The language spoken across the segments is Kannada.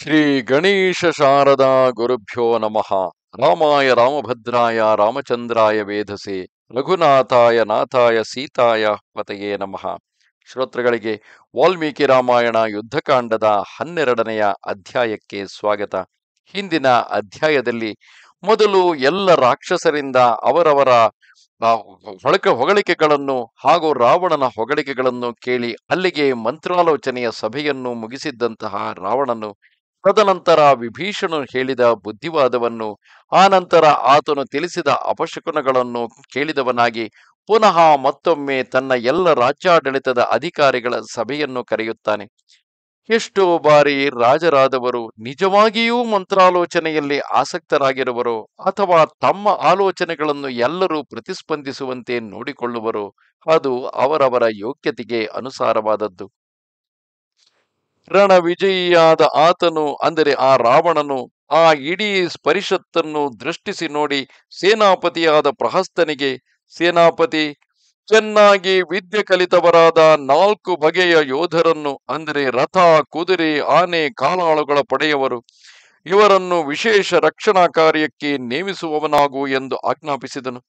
ಶ್ರೀ ಗಣೇಶ ಶಾರದಾ ಗುರುಭ್ಯೋ ನಮಃ ರಾಮಾಯ ರಾಮಭದ್ರಾಯ ರಾಮಚಂದ್ರಾಯ ವೇಧಸೆ ರಘುನಾಥಾಯ ನಾಥಾಯ ಸೀತಾಯ ಪತಯೇ ನಮಃ ಶ್ರೋತೃಗಳಿಗೆ ವಾಲ್ಮೀಕಿ ರಾಮಾಯಣ ಯುದ್ಧಕಾಂಡದ ಹನ್ನೆರಡನೆಯ ಅಧ್ಯಾಯಕ್ಕೆ ಸ್ವಾಗತ ಹಿಂದಿನ ಅಧ್ಯಾಯದಲ್ಲಿ ಮೊದಲು ಎಲ್ಲ ರಾಕ್ಷಸರಿಂದ ಅವರವರ ಹೊಳಕೆ ಹೊಗಳಿಕೆಗಳನ್ನು ಹಾಗೂ ರಾವಣನ ಹೊಗಳಿಕೆಗಳನ್ನು ಕೇಳಿ ಅಲ್ಲಿಗೆ ಮಂತ್ರಾಲೋಚನೆಯ ಸಭೆಯನ್ನು ಮುಗಿಸಿದ್ದಂತಹ ರಾವಣನು ತದನಂತರ ವಿಭೀಷಣನು ಹೇಳಿದ ಬುದ್ಧಿವಾದವನ್ನು ಆನಂತರ ಆತನು ತಿಳಿಸಿದ ಅಪಶಕುನಗಳನ್ನು ಕೇಳಿದವನಾಗಿ ಪುನಃ ಮತ್ತೊಮ್ಮೆ ತನ್ನ ಎಲ್ಲ ರಾಜ್ಯಾಡಳಿತದ ಅಧಿಕಾರಿಗಳ ಸಭೆಯನ್ನು ಕರೆಯುತ್ತಾನೆ ಎಷ್ಟೋ ಬಾರಿ ರಾಜರಾದವರು ನಿಜವಾಗಿಯೂ ಮಂತ್ರಾಲೋಚನೆಯಲ್ಲಿ ಆಸಕ್ತರಾಗಿರುವರು ಅಥವಾ ತಮ್ಮ ಆಲೋಚನೆಗಳನ್ನು ಎಲ್ಲರೂ ಪ್ರತಿಸ್ಪಂದಿಸುವಂತೆ ನೋಡಿಕೊಳ್ಳುವರು ಅದು ಅವರವರ ಯೋಗ್ಯತೆಗೆ ಅನುಸಾರವಾದದ್ದು ರಣವಿಜಯಿಯಾದ ಆತನು ಅಂದರೆ ಆ ರಾವಣನು ಆ ಇಡೀ ಸ್ಪರಿಷತ್ತನ್ನು ದೃಷ್ಟಿಸಿ ನೋಡಿ ಸೇನಾಪತಿಯಾದ ಪ್ರಹಸ್ತನಿಗೆ ಸೇನಾಪತಿ ಚೆನ್ನಾಗಿ ವಿದ್ಯೆ ಕಲಿತವರಾದ ನಾಲ್ಕು ಬಗೆಯ ಯೋಧರನ್ನು ಅಂದರೆ ರಥ ಕುದುರೆ ಆನೆ ಕಾಲಾಳುಗಳ ಪಡೆಯವರು ಇವರನ್ನು ವಿಶೇಷ ರಕ್ಷಣಾ ಕಾರ್ಯಕ್ಕೆ ನೇಮಿಸುವವನಾಗು ಎಂದು ಆಜ್ಞಾಪಿಸಿದನು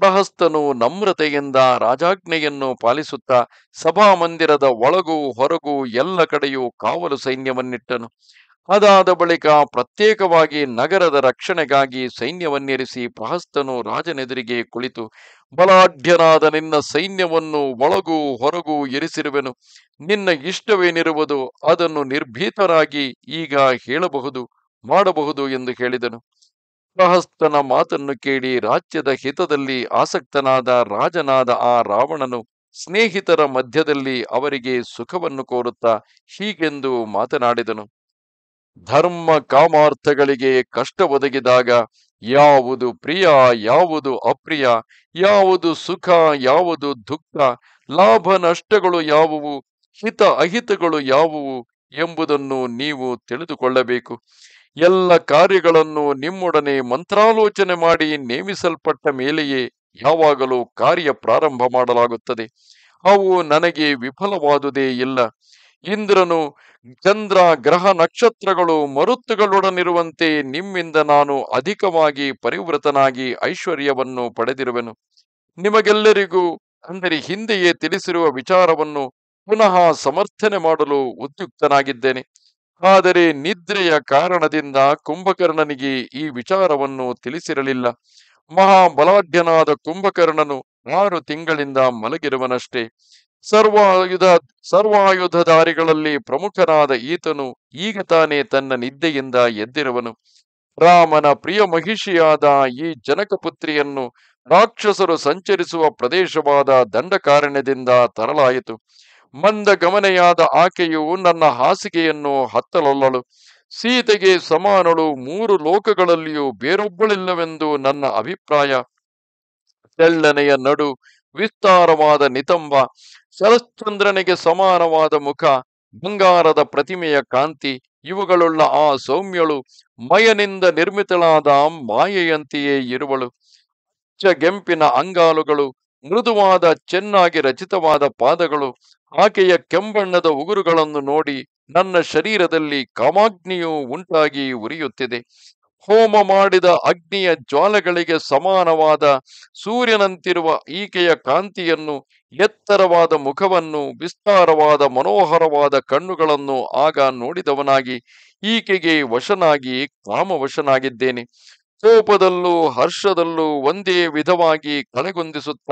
ಪ್ರಹಸ್ತನು ನಮ್ರತೆಯಿಂದ ರಾಜಾಜ್ಞೆಯನ್ನು ಪಾಲಿಸುತ್ತಾ ಸಭಾಮಂದಿರದ ಒಳಗೂ ಹೊರಗೂ ಎಲ್ಲ ಕಡೆಯೂ ಕಾವಲು ಸೈನ್ಯವನ್ನಿಟ್ಟನು ಅದಾದ ಬಳಿಕ ಪ್ರತ್ಯೇಕವಾಗಿ ನಗರದ ರಕ್ಷಣೆಗಾಗಿ ಸೈನ್ಯವನ್ನಿರಿಸಿ ಪ್ರಹಸ್ತನು ರಾಜನೆದುರಿಗೆ ಕುಳಿತು ಬಲಾಢ್ಯನಾದ ನಿನ್ನ ಸೈನ್ಯವನ್ನು ಒಳಗೂ ಹೊರಗೂ ಇರಿಸಿರುವೆನು ನಿನ್ನ ಇಷ್ಟವೇನಿರುವುದು ಅದನ್ನು ನಿರ್ಭೀತರಾಗಿ ಈಗ ಹೇಳಬಹುದು ಮಾಡಬಹುದು ಎಂದು ಹೇಳಿದನು ಸಹಸ್ತನ ಮಾತನ್ನು ಕೇಳಿ ರಾಜ್ಯದ ಹಿತದಲ್ಲಿ ಆಸಕ್ತನಾದ ರಾಜನಾದ ಆ ರಾವಣನು ಸ್ನೇಹಿತರ ಮಧ್ಯದಲ್ಲಿ ಅವರಿಗೆ ಸುಖವನ್ನು ಕೋರುತ್ತಾ ಹೀಗೆಂದು ಮಾತನಾಡಿದನು ಧರ್ಮ ಕಾಮಾರ್ಥಗಳಿಗೆ ಕಷ್ಟ ಒದಗಿದಾಗ ಯಾವುದು ಪ್ರಿಯ ಯಾವುದು ಅಪ್ರಿಯ ಯಾವುದು ಸುಖ ಯಾವುದು ದುಃಖ ಲಾಭ ನಷ್ಟಗಳು ಯಾವುವು ಹಿತ ಅಹಿತಗಳು ಯಾವುವು ಎಂಬುದನ್ನು ನೀವು ತಿಳಿದುಕೊಳ್ಳಬೇಕು ಎಲ್ಲ ಕಾರ್ಯಗಳನ್ನು ನಿಮ್ಮೊಡನೆ ಮಂತ್ರಾಲೋಚನೆ ಮಾಡಿ ನೇಮಿಸಲ್ಪಟ್ಟ ಮೇಲೆಯೇ ಯಾವಾಗಲೂ ಕಾರ್ಯ ಪ್ರಾರಂಭ ಮಾಡಲಾಗುತ್ತದೆ ಅವು ನನಗೆ ವಿಫಲವಾದುದೇ ಇಲ್ಲ ಇಂದ್ರನು ಚಂದ್ರ ಗ್ರಹ ನಕ್ಷತ್ರಗಳು ಮರುತ್ತುಗಳೊಡನಿರುವಂತೆ ನಿಮ್ಮಿಂದ ನಾನು ಅಧಿಕವಾಗಿ ಪರಿವೃತನಾಗಿ ಐಶ್ವರ್ಯವನ್ನು ಪಡೆದಿರುವೆನು ನಿಮಗೆಲ್ಲರಿಗೂ ಅಂದರೆ ಹಿಂದೆಯೇ ತಿಳಿಸಿರುವ ವಿಚಾರವನ್ನು ಪುನಃ ಸಮರ್ಥನೆ ಮಾಡಲು ಉದ್ಯುಕ್ತನಾಗಿದ್ದೇನೆ ಆದರೆ ನಿದ್ರೆಯ ಕಾರಣದಿಂದ ಕುಂಭಕರ್ಣನಿಗೆ ಈ ವಿಚಾರವನ್ನು ತಿಳಿಸಿರಲಿಲ್ಲ ಮಹಾಬಲಾಢ್ಯನಾದ ಕುಂಭಕರ್ಣನು ಆರು ತಿಂಗಳಿಂದ ಮಲಗಿರುವನಷ್ಟೇ ಸರ್ವಾಯುಧ ಸರ್ವಾಯುಧಧಾರಿಗಳಲ್ಲಿ ಪ್ರಮುಖನಾದ ಈತನು ಈಗ ತಾನೇ ತನ್ನ ನಿದ್ದೆಯಿಂದ ಎದ್ದಿರುವನು ರಾಮನ ಪ್ರಿಯ ಮಹಿಷಿಯಾದ ಈ ಜನಕಪುತ್ರಿಯನ್ನು ರಾಕ್ಷಸರು ಸಂಚರಿಸುವ ಪ್ರದೇಶವಾದ ದಂಡಕಾರಣ್ಯದಿಂದ ತರಲಾಯಿತು ಮಂದ ಗಮನೆಯಾದ ಆಕೆಯು ನನ್ನ ಹಾಸಿಗೆಯನ್ನು ಹತ್ತಲೊಲ್ಲಳು ಸೀತೆಗೆ ಸಮಾನಳು ಮೂರು ಲೋಕಗಳಲ್ಲಿಯೂ ಬೇರೊಬ್ಬಳಿಲ್ಲವೆಂದು ನನ್ನ ಅಭಿಪ್ರಾಯ ತೆಳ್ಳನೆಯ ನಡು ವಿಸ್ತಾರವಾದ ನಿತಂಬ ಶರಶ್ಚಂದ್ರನಿಗೆ ಸಮಾನವಾದ ಮುಖ ಬಂಗಾರದ ಪ್ರತಿಮೆಯ ಕಾಂತಿ ಇವುಗಳುಳ್ಳ ಆ ಸೌಮ್ಯಳು ಮಯನಿಂದ ನಿರ್ಮಿತಳಾದ ಮಾಯೆಯಂತೆಯೇ ಇರುವಳು ಗೆಂಪಿನ ಅಂಗಾಲುಗಳು ಮೃದುವಾದ ಚೆನ್ನಾಗಿ ರಚಿತವಾದ ಪಾದಗಳು ಆಕೆಯ ಕೆಂಬಣ್ಣದ ಉಗುರುಗಳನ್ನು ನೋಡಿ ನನ್ನ ಶರೀರದಲ್ಲಿ ಕಾಮಾಗ್ನಿಯು ಉಂಟಾಗಿ ಉರಿಯುತ್ತಿದೆ ಹೋಮ ಮಾಡಿದ ಅಗ್ನಿಯ ಜ್ವಾಲೆಗಳಿಗೆ ಸಮಾನವಾದ ಸೂರ್ಯನಂತಿರುವ ಈಕೆಯ ಕಾಂತಿಯನ್ನು ಎತ್ತರವಾದ ಮುಖವನ್ನು ವಿಸ್ತಾರವಾದ ಮನೋಹರವಾದ ಕಣ್ಣುಗಳನ್ನು ಆಗ ನೋಡಿದವನಾಗಿ ಈಕೆಗೆ ವಶನಾಗಿ ಕಾಮವಶನಾಗಿದ್ದೇನೆ ಕೋಪದಲ್ಲೂ ಹರ್ಷದಲ್ಲೂ ಒಂದೇ ವಿಧವಾಗಿ ಕಳೆಗೊಂದಿಸುತ್ತ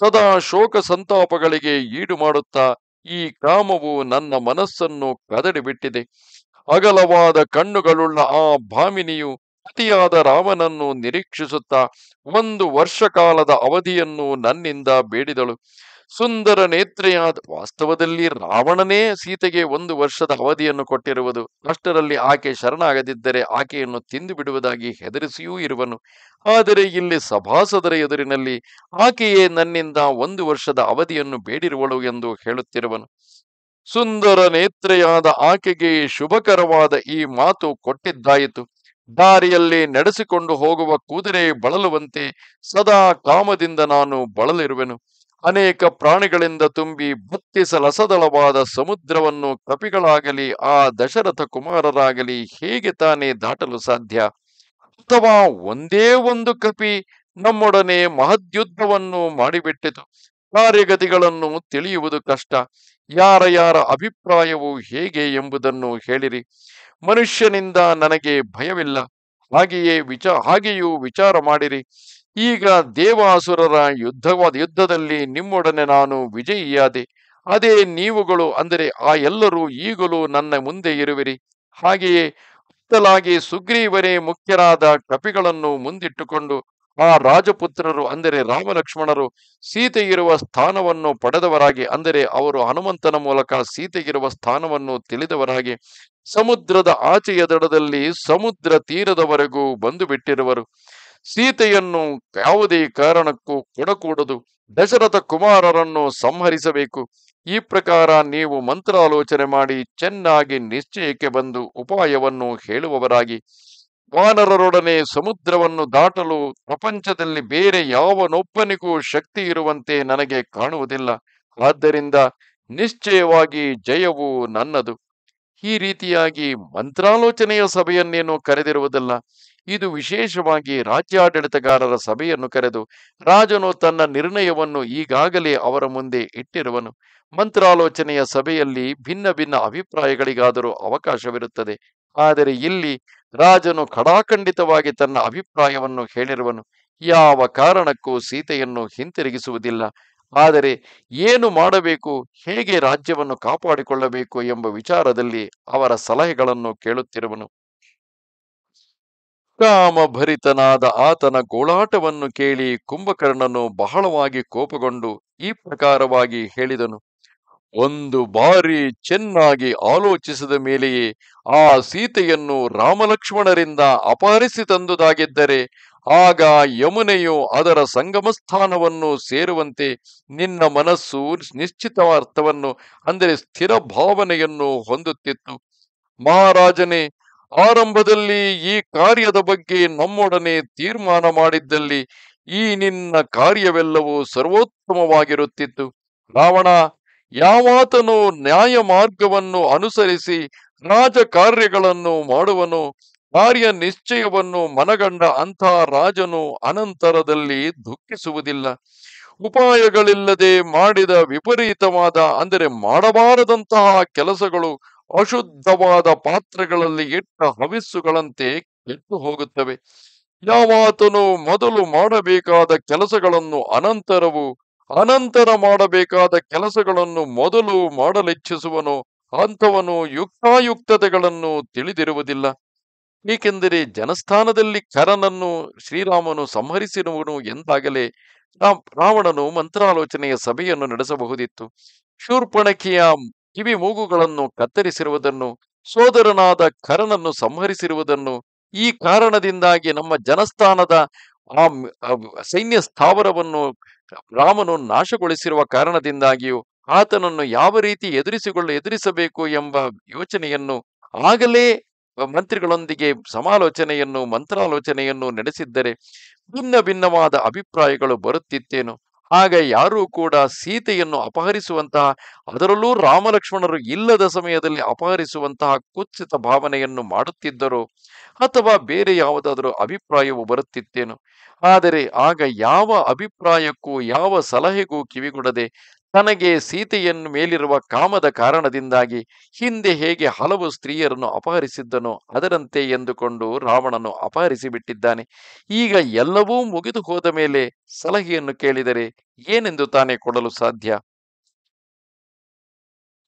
ಸದಾ ಶೋಕ ಸಂತಾಪಗಳಿಗೆ ಈಡು ಮಾಡುತ್ತಾ ಈ ಕಾಮವು ನನ್ನ ಮನಸ್ಸನ್ನು ಕದಡಿಬಿಟ್ಟಿದೆ ಅಗಲವಾದ ಕಣ್ಣುಗಳುಳ್ಳ ಆ ಭಾಮಿನಿಯು ಅತಿಯಾದ ರಾಮನನ್ನು ನಿರೀಕ್ಷಿಸುತ್ತಾ ಒಂದು ವರ್ಷ ಕಾಲದ ಅವಧಿಯನ್ನು ನನ್ನಿಂದ ಬೇಡಿದಳು ಸುಂದರ ನೇತ್ರೆಯಾದ ವಾಸ್ತವದಲ್ಲಿ ರಾವಣನೇ ಸೀತೆಗೆ ಒಂದು ವರ್ಷದ ಅವಧಿಯನ್ನು ಕೊಟ್ಟಿರುವುದು ಅಷ್ಟರಲ್ಲಿ ಆಕೆ ಶರಣಾಗದಿದ್ದರೆ ಆಕೆಯನ್ನು ತಿಂದು ಬಿಡುವುದಾಗಿ ಹೆದರಿಸಿಯೂ ಇರುವನು ಆದರೆ ಇಲ್ಲಿ ಸಭಾಸದರ ಎದುರಿನಲ್ಲಿ ಆಕೆಯೇ ನನ್ನಿಂದ ಒಂದು ವರ್ಷದ ಅವಧಿಯನ್ನು ಬೇಡಿರುವಳು ಎಂದು ಹೇಳುತ್ತಿರುವನು ಸುಂದರ ನೇತ್ರೆಯಾದ ಆಕೆಗೆ ಶುಭಕರವಾದ ಈ ಮಾತು ಕೊಟ್ಟಿದ್ದಾಯಿತು ದಾರಿಯಲ್ಲಿ ನಡೆಸಿಕೊಂಡು ಹೋಗುವ ಕುದುರೆ ಬಳಲುವಂತೆ ಸದಾ ಕಾಮದಿಂದ ನಾನು ಬಳಲಿರುವೆನು ಅನೇಕ ಪ್ರಾಣಿಗಳಿಂದ ತುಂಬಿ ಭತ್ತಿಸಲಸದಳವಾದ ಸಮುದ್ರವನ್ನು ಕಪಿಗಳಾಗಲಿ ಆ ದಶರಥ ಕುಮಾರರಾಗಲಿ ಹೇಗೆ ತಾನೇ ದಾಟಲು ಸಾಧ್ಯ ಅಥವಾ ಒಂದೇ ಒಂದು ಕಪಿ ನಮ್ಮೊಡನೆ ಮಹದ್ಯುದ್ಧವನ್ನು ಮಾಡಿಬಿಟ್ಟಿತು ಕಾರ್ಯಗತಿಗಳನ್ನು ತಿಳಿಯುವುದು ಕಷ್ಟ ಯಾರ ಯಾರ ಅಭಿಪ್ರಾಯವು ಹೇಗೆ ಎಂಬುದನ್ನು ಹೇಳಿರಿ ಮನುಷ್ಯನಿಂದ ನನಗೆ ಭಯವಿಲ್ಲ ಹಾಗೆಯೇ ವಿಚ ಹಾಗೆಯೂ ವಿಚಾರ ಮಾಡಿರಿ ಈಗ ದೇವಾಸುರರ ಯುದ್ಧವಾದ ಯುದ್ಧದಲ್ಲಿ ನಿಮ್ಮೊಡನೆ ನಾನು ವಿಜಯಿಯಾದೆ ಅದೇ ನೀವುಗಳು ಅಂದರೆ ಆ ಎಲ್ಲರೂ ಈಗಲೂ ನನ್ನ ಮುಂದೆ ಇರುವಿರಿ ಹಾಗೆಯೇ ಅತ್ತಲಾಗಿ ಸುಗ್ರೀವರೇ ಮುಖ್ಯರಾದ ಕಪಿಗಳನ್ನು ಮುಂದಿಟ್ಟುಕೊಂಡು ಆ ರಾಜಪುತ್ರರು ಅಂದರೆ ರಾಮಲಕ್ಷ್ಮಣರು ಸೀತೆಗಿರುವ ಸ್ಥಾನವನ್ನು ಪಡೆದವರಾಗಿ ಅಂದರೆ ಅವರು ಹನುಮಂತನ ಮೂಲಕ ಸೀತೆಗಿರುವ ಸ್ಥಾನವನ್ನು ತಿಳಿದವರಾಗಿ ಸಮುದ್ರದ ಆಚೆಯ ದಡದಲ್ಲಿ ಸಮುದ್ರ ತೀರದವರೆಗೂ ಬಂದು ಬಿಟ್ಟಿರುವರು ಸೀತೆಯನ್ನು ಯಾವುದೇ ಕಾರಣಕ್ಕೂ ಕೊಡಕೂಡದು ದಶರಥ ಕುಮಾರರನ್ನು ಸಂಹರಿಸಬೇಕು ಈ ಪ್ರಕಾರ ನೀವು ಮಂತ್ರಾಲೋಚನೆ ಮಾಡಿ ಚೆನ್ನಾಗಿ ನಿಶ್ಚಯಕ್ಕೆ ಬಂದು ಉಪಾಯವನ್ನು ಹೇಳುವವರಾಗಿ ವಾನರರೊಡನೆ ಸಮುದ್ರವನ್ನು ದಾಟಲು ಪ್ರಪಂಚದಲ್ಲಿ ಬೇರೆ ಯಾವ ಯಾವನೊಬ್ಬನಿಗೂ ಶಕ್ತಿ ಇರುವಂತೆ ನನಗೆ ಕಾಣುವುದಿಲ್ಲ ಆದ್ದರಿಂದ ನಿಶ್ಚಯವಾಗಿ ಜಯವು ನನ್ನದು ಈ ರೀತಿಯಾಗಿ ಮಂತ್ರಾಲೋಚನೆಯ ಸಭೆಯನ್ನೇನು ಕರೆದಿರುವುದಲ್ಲ ಇದು ವಿಶೇಷವಾಗಿ ರಾಜ್ಯಾಡಳಿತಗಾರರ ಸಭೆಯನ್ನು ಕರೆದು ರಾಜನು ತನ್ನ ನಿರ್ಣಯವನ್ನು ಈಗಾಗಲೇ ಅವರ ಮುಂದೆ ಇಟ್ಟಿರುವನು ಮಂತ್ರಾಲೋಚನೆಯ ಸಭೆಯಲ್ಲಿ ಭಿನ್ನ ಭಿನ್ನ ಅಭಿಪ್ರಾಯಗಳಿಗಾದರೂ ಅವಕಾಶವಿರುತ್ತದೆ ಆದರೆ ಇಲ್ಲಿ ರಾಜನು ಖಡಾಖಂಡಿತವಾಗಿ ತನ್ನ ಅಭಿಪ್ರಾಯವನ್ನು ಹೇಳಿರುವನು ಯಾವ ಕಾರಣಕ್ಕೂ ಸೀತೆಯನ್ನು ಹಿಂತಿರುಗಿಸುವುದಿಲ್ಲ ಆದರೆ ಏನು ಮಾಡಬೇಕು ಹೇಗೆ ರಾಜ್ಯವನ್ನು ಕಾಪಾಡಿಕೊಳ್ಳಬೇಕು ಎಂಬ ವಿಚಾರದಲ್ಲಿ ಅವರ ಸಲಹೆಗಳನ್ನು ಕೇಳುತ್ತಿರುವನು ಕಾಮಭರಿತನಾದ ಆತನ ಗೋಳಾಟವನ್ನು ಕೇಳಿ ಕುಂಭಕರ್ಣನು ಬಹಳವಾಗಿ ಕೋಪಗೊಂಡು ಈ ಪ್ರಕಾರವಾಗಿ ಹೇಳಿದನು ಒಂದು ಬಾರಿ ಚೆನ್ನಾಗಿ ಆಲೋಚಿಸಿದ ಮೇಲೆಯೇ ಆ ಸೀತೆಯನ್ನು ರಾಮಲಕ್ಷ್ಮಣರಿಂದ ಅಪಹರಿಸಿ ತಂದುದಾಗಿದ್ದರೆ ಆಗ ಯಮುನೆಯು ಅದರ ಸಂಗಮ ಸೇರುವಂತೆ ನಿನ್ನ ಮನಸ್ಸು ನಿಶ್ಚಿತ ಅರ್ಥವನ್ನು ಅಂದರೆ ಸ್ಥಿರ ಭಾವನೆಯನ್ನು ಹೊಂದುತ್ತಿತ್ತು ಮಹಾರಾಜನೇ ಆರಂಭದಲ್ಲಿ ಈ ಕಾರ್ಯದ ಬಗ್ಗೆ ನಮ್ಮೊಡನೆ ತೀರ್ಮಾನ ಮಾಡಿದ್ದಲ್ಲಿ ಈ ನಿನ್ನ ಕಾರ್ಯವೆಲ್ಲವೂ ಸರ್ವೋತ್ತಮವಾಗಿರುತ್ತಿತ್ತು ರಾವಣ ಯಾವಾತನು ನ್ಯಾಯ ಮಾರ್ಗವನ್ನು ಅನುಸರಿಸಿ ರಾಜ ಕಾರ್ಯಗಳನ್ನು ಮಾಡುವನು ಕಾರ್ಯ ನಿಶ್ಚಯವನ್ನು ಮನಗಂಡ ಅಂಥ ರಾಜನು ಅನಂತರದಲ್ಲಿ ದುಃಖಿಸುವುದಿಲ್ಲ ಉಪಾಯಗಳಿಲ್ಲದೆ ಮಾಡಿದ ವಿಪರೀತವಾದ ಅಂದರೆ ಮಾಡಬಾರದಂತಹ ಕೆಲಸಗಳು ಅಶುದ್ಧವಾದ ಪಾತ್ರೆಗಳಲ್ಲಿ ಇಟ್ಟ ಹವಿಸ್ಸುಗಳಂತೆ ಕೆಟ್ಟು ಹೋಗುತ್ತವೆ ಯಾವಾತನು ಮೊದಲು ಮಾಡಬೇಕಾದ ಕೆಲಸಗಳನ್ನು ಅನಂತರವು ಅನಂತರ ಮಾಡಬೇಕಾದ ಕೆಲಸಗಳನ್ನು ಮೊದಲು ಮಾಡಲಿಚ್ಛಿಸುವನು ಅಂಥವನು ಯುಕ್ತಾಯುಕ್ತತೆಗಳನ್ನು ತಿಳಿದಿರುವುದಿಲ್ಲ ಏಕೆಂದರೆ ಜನಸ್ಥಾನದಲ್ಲಿ ಕರನನ್ನು ಶ್ರೀರಾಮನು ಸಂಹರಿಸಿರುವನು ಎಂದಾಗಲೇ ರಾವಣನು ಮಂತ್ರಾಲೋಚನೆಯ ಸಭೆಯನ್ನು ನಡೆಸಬಹುದಿತ್ತು ಶೂರ್ಪಣಕಿಯ ಕಿವಿ ಮೂಗುಗಳನ್ನು ಕತ್ತರಿಸಿರುವುದನ್ನು ಸೋದರನಾದ ಕರನನ್ನು ಸಂಹರಿಸಿರುವುದನ್ನು ಈ ಕಾರಣದಿಂದಾಗಿ ನಮ್ಮ ಜನಸ್ಥಾನದ ಆ ಸೈನ್ಯ ಸ್ಥಾವರವನ್ನು ರಾಮನು ನಾಶಗೊಳಿಸಿರುವ ಕಾರಣದಿಂದಾಗಿಯೂ ಆತನನ್ನು ಯಾವ ರೀತಿ ಎದುರಿಸಿಕೊಳ್ಳ ಎದುರಿಸಬೇಕು ಎಂಬ ಯೋಚನೆಯನ್ನು ಆಗಲೇ ಮಂತ್ರಿಗಳೊಂದಿಗೆ ಸಮಾಲೋಚನೆಯನ್ನು ಮಂತ್ರಾಲೋಚನೆಯನ್ನು ನಡೆಸಿದ್ದರೆ ಭಿನ್ನ ಭಿನ್ನವಾದ ಅಭಿಪ್ರಾಯಗಳು ಬರುತ್ತಿತ್ತೇನು ಆಗ ಯಾರೂ ಕೂಡ ಸೀತೆಯನ್ನು ಅಪಹರಿಸುವಂತಹ ಅದರಲ್ಲೂ ರಾಮಲಕ್ಷ್ಮಣರು ಇಲ್ಲದ ಸಮಯದಲ್ಲಿ ಅಪಹರಿಸುವಂತಹ ಕುಚ್ಚಿತ ಭಾವನೆಯನ್ನು ಮಾಡುತ್ತಿದ್ದರು ಅಥವಾ ಬೇರೆ ಯಾವುದಾದರೂ ಅಭಿಪ್ರಾಯವು ಬರುತ್ತಿತ್ತೇನು ಆದರೆ ಆಗ ಯಾವ ಅಭಿಪ್ರಾಯಕ್ಕೂ ಯಾವ ಸಲಹೆಗೂ ಕಿವಿಗೊಡದೆ ತನಗೆ ಸೀತೆಯನ್ನು ಮೇಲಿರುವ ಕಾಮದ ಕಾರಣದಿಂದಾಗಿ ಹಿಂದೆ ಹೇಗೆ ಹಲವು ಸ್ತ್ರೀಯರನ್ನು ಅಪಹರಿಸಿದ್ದನೋ ಅದರಂತೆ ಎಂದುಕೊಂಡು ರಾವಣನು ಅಪಹರಿಸಿ ಈಗ ಎಲ್ಲವೂ ಮುಗಿದು ಹೋದ ಮೇಲೆ ಸಲಹೆಯನ್ನು ಕೇಳಿದರೆ ಏನೆಂದು ತಾನೇ ಕೊಡಲು ಸಾಧ್ಯ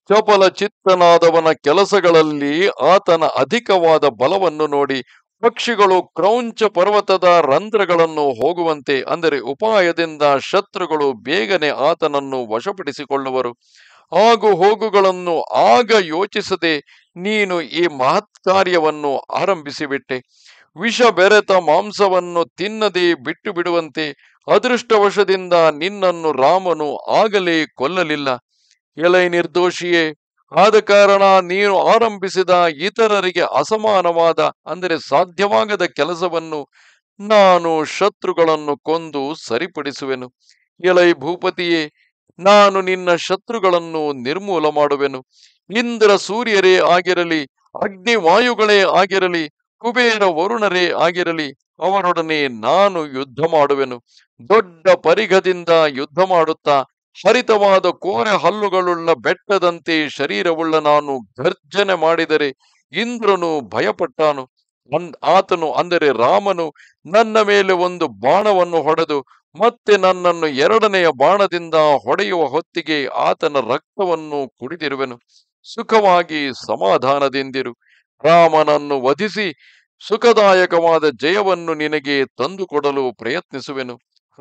ಚಪಲ ಚಿತ್ತನಾದವನ ಕೆಲಸಗಳಲ್ಲಿ ಆತನ ಅಧಿಕವಾದ ಬಲವನ್ನು ನೋಡಿ ಪಕ್ಷಿಗಳು ಕ್ರೌಂಚ ಪರ್ವತದ ರಂಧ್ರಗಳನ್ನು ಹೋಗುವಂತೆ ಅಂದರೆ ಉಪಾಯದಿಂದ ಶತ್ರುಗಳು ಬೇಗನೆ ಆತನನ್ನು ವಶಪಡಿಸಿಕೊಳ್ಳುವರು ಹಾಗೂ ಹೋಗುಗಳನ್ನು ಆಗ ಯೋಚಿಸದೆ ನೀನು ಈ ಮಹತ್ ಕಾರ್ಯವನ್ನು ಆರಂಭಿಸಿಬಿಟ್ಟೆ ವಿಷ ಬೆರೆತ ಮಾಂಸವನ್ನು ತಿನ್ನದೆ ಬಿಟ್ಟು ಬಿಡುವಂತೆ ಅದೃಷ್ಟವಶದಿಂದ ನಿನ್ನನ್ನು ರಾಮನು ಆಗಲೇ ಕೊಲ್ಲಲಿಲ್ಲ ಎಲೈ ನಿರ್ದೋಷಿಯೇ ಆದ ಕಾರಣ ನೀನು ಆರಂಭಿಸಿದ ಇತರರಿಗೆ ಅಸಮಾನವಾದ ಅಂದರೆ ಸಾಧ್ಯವಾಗದ ಕೆಲಸವನ್ನು ನಾನು ಶತ್ರುಗಳನ್ನು ಕೊಂದು ಸರಿಪಡಿಸುವೆನು ಎಲೈ ಭೂಪತಿಯೇ ನಾನು ನಿನ್ನ ಶತ್ರುಗಳನ್ನು ನಿರ್ಮೂಲ ಮಾಡುವೆನು ಇಂದ್ರ ಸೂರ್ಯರೇ ಆಗಿರಲಿ ಅಗ್ನಿವಾಯುಗಳೇ ಆಗಿರಲಿ ಕುಬೇರ ವರುಣರೇ ಆಗಿರಲಿ ಅವರೊಡನೆ ನಾನು ಯುದ್ಧ ಮಾಡುವೆನು ದೊಡ್ಡ ಪರಿಘದಿಂದ ಯುದ್ಧ ಮಾಡುತ್ತಾ ಹರಿತವಾದ ಕೋರೆ ಹಲ್ಲುಗಳುಳ್ಳ ಬೆಟ್ಟದಂತೆ ಶರೀರವುಳ್ಳ ನಾನು ಗರ್ಜನೆ ಮಾಡಿದರೆ ಇಂದ್ರನು ಭಯಪಟ್ಟಾನು ಆತನು ಅಂದರೆ ರಾಮನು ನನ್ನ ಮೇಲೆ ಒಂದು ಬಾಣವನ್ನು ಹೊಡೆದು ಮತ್ತೆ ನನ್ನನ್ನು ಎರಡನೆಯ ಬಾಣದಿಂದ ಹೊಡೆಯುವ ಹೊತ್ತಿಗೆ ಆತನ ರಕ್ತವನ್ನು ಕುಡಿದಿರುವೆನು ಸುಖವಾಗಿ ಸಮಾಧಾನದಿಂದಿರು ರಾಮನನ್ನು ವಧಿಸಿ ಸುಖದಾಯಕವಾದ ಜಯವನ್ನು ನಿನಗೆ ತಂದುಕೊಡಲು ಪ್ರಯತ್ನಿಸುವೆನು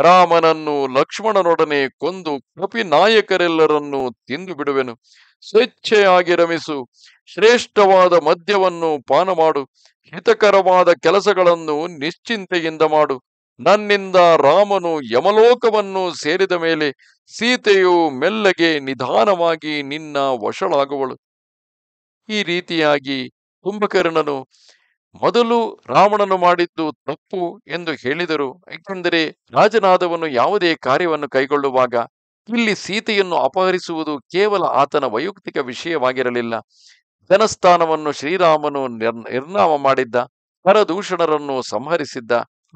ರಾಮನನ್ನು ಲಕ್ಷ್ಮಣನೊಡನೆ ಕೊಂದು ಕಪಿ ತಿಂದು ಬಿಡುವೆನು ಸ್ವೇಚ್ಛೆಯಾಗಿ ರಮಿಸು ಶ್ರೇಷ್ಠವಾದ ಮದ್ಯವನ್ನು ಪಾನ ಮಾಡು ಹಿತಕರವಾದ ಕೆಲಸಗಳನ್ನು ನಿಶ್ಚಿಂತೆಯಿಂದ ಮಾಡು ನನ್ನಿಂದ ರಾಮನು ಯಮಲೋಕವನ್ನು ಸೇರಿದ ಮೇಲೆ ಸೀತೆಯು ಮೆಲ್ಲಗೆ ನಿಧಾನವಾಗಿ ನಿನ್ನ ವಶಳಾಗುವಳು ಈ ರೀತಿಯಾಗಿ ಕುಂಭಕರ್ಣನು ಮೊದಲು ರಾವಣನು ಮಾಡಿದ್ದು ತಪ್ಪು ಎಂದು ಹೇಳಿದರು ಏಕೆಂದರೆ ರಾಜನಾದವನು ಯಾವುದೇ ಕಾರ್ಯವನ್ನು ಕೈಗೊಳ್ಳುವಾಗ ಇಲ್ಲಿ ಸೀತೆಯನ್ನು ಅಪಹರಿಸುವುದು ಕೇವಲ ಆತನ ವೈಯಕ್ತಿಕ ವಿಷಯವಾಗಿರಲಿಲ್ಲ ಧನಸ್ಥಾನವನ್ನು ಶ್ರೀರಾಮನು ನಿರ್ನಾಮ ಮಾಡಿದ್ದ ಪರದೂಷಣರನ್ನು ಸಂಹರಿಸಿದ್ದ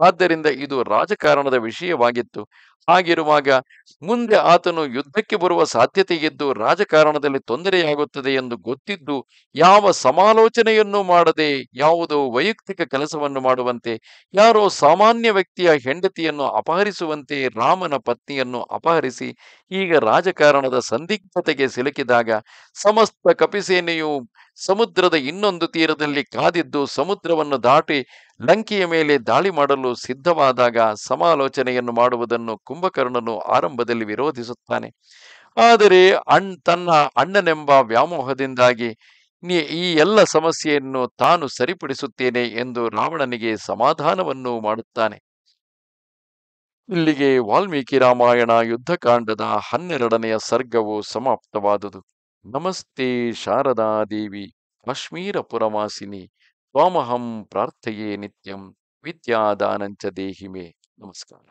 ಆದ್ದರಿಂದ ಇದು ರಾಜಕಾರಣದ ವಿಷಯವಾಗಿತ್ತು ಹಾಗಿರುವಾಗ ಮುಂದೆ ಆತನು ಯುದ್ಧಕ್ಕೆ ಬರುವ ಸಾಧ್ಯತೆ ಇದ್ದು ರಾಜಕಾರಣದಲ್ಲಿ ತೊಂದರೆಯಾಗುತ್ತದೆ ಎಂದು ಗೊತ್ತಿದ್ದು ಯಾವ ಸಮಾಲೋಚನೆಯನ್ನು ಮಾಡದೆ ಯಾವುದೋ ವೈಯಕ್ತಿಕ ಕೆಲಸವನ್ನು ಮಾಡುವಂತೆ ಯಾರೋ ಸಾಮಾನ್ಯ ವ್ಯಕ್ತಿಯ ಹೆಂಡತಿಯನ್ನು ಅಪಹರಿಸುವಂತೆ ರಾಮನ ಪತ್ನಿಯನ್ನು ಅಪಹರಿಸಿ ಈಗ ರಾಜಕಾರಣದ ಸಂದಿಗ್ಧತೆಗೆ ಸಿಲುಕಿದಾಗ ಸಮಸ್ತ ಕಪಿಸೇನೆಯು ಸಮುದ್ರದ ಇನ್ನೊಂದು ತೀರದಲ್ಲಿ ಕಾದಿದ್ದು ಸಮುದ್ರವನ್ನು ದಾಟಿ ಲಂಕೆಯ ಮೇಲೆ ದಾಳಿ ಮಾಡಲು ಸಿದ್ಧವಾದಾಗ ಸಮಾಲೋಚನೆಯನ್ನು ಮಾಡುವುದನ್ನು ಕುಂಭಕರ್ಣನು ಆರಂಭದಲ್ಲಿ ವಿರೋಧಿಸುತ್ತಾನೆ ಆದರೆ ಅಣ್ ತನ್ನ ಅಣ್ಣನೆಂಬ ವ್ಯಾಮೋಹದಿಂದಾಗಿ ಈ ಎಲ್ಲ ಸಮಸ್ಯೆಯನ್ನು ತಾನು ಸರಿಪಡಿಸುತ್ತೇನೆ ಎಂದು ರಾವಣನಿಗೆ ಸಮಾಧಾನವನ್ನು ಮಾಡುತ್ತಾನೆ ಇಲ್ಲಿಗೆ ವಾಲ್ಮೀಕಿ ರಾಮಾಯಣ ಯುದ್ಧಕಾಂಡದ ಹನ್ನೆರಡನೆಯ ಸರ್ಗವು ಸಮಾಪ್ತವಾದುದು ನಮಸ್ತೆ ಶಾರದಾ ದೇವಿ ಕಾಶ್ಮೀರ ಪುರವಾಸಿನಿ ತ್ವಾಮಹಂ ಪ್ರಾರ್ಥೆಯೇ ನಿತ್ಯಂ ವಿದ್ಯಾದಾನಂಚ ದೇಹಿಮೆ ನಮಸ್ಕಾರ